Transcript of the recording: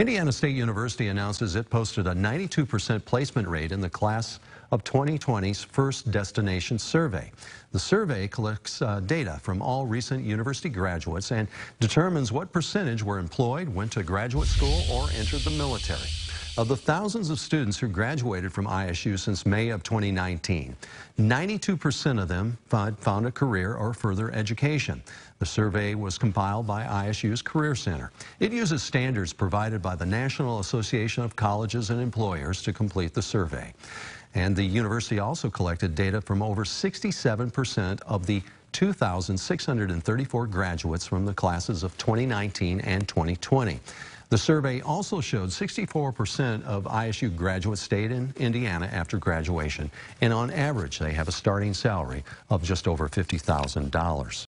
Indiana State University announces it posted a 92% placement rate in the class of 2020's First Destination Survey. The survey collects uh, data from all recent university graduates and determines what percentage were employed, went to graduate school, or entered the military. Of the thousands of students who graduated from ISU since May of 2019, 92% of them found a career or further education. The survey was compiled by ISU's Career Center. It uses standards provided by the National Association of Colleges and Employers to complete the survey. And the university also collected data from over 67% of the 2,634 graduates from the classes of 2019 and 2020. The survey also showed 64% of ISU graduates stayed in Indiana after graduation, and on average, they have a starting salary of just over $50,000.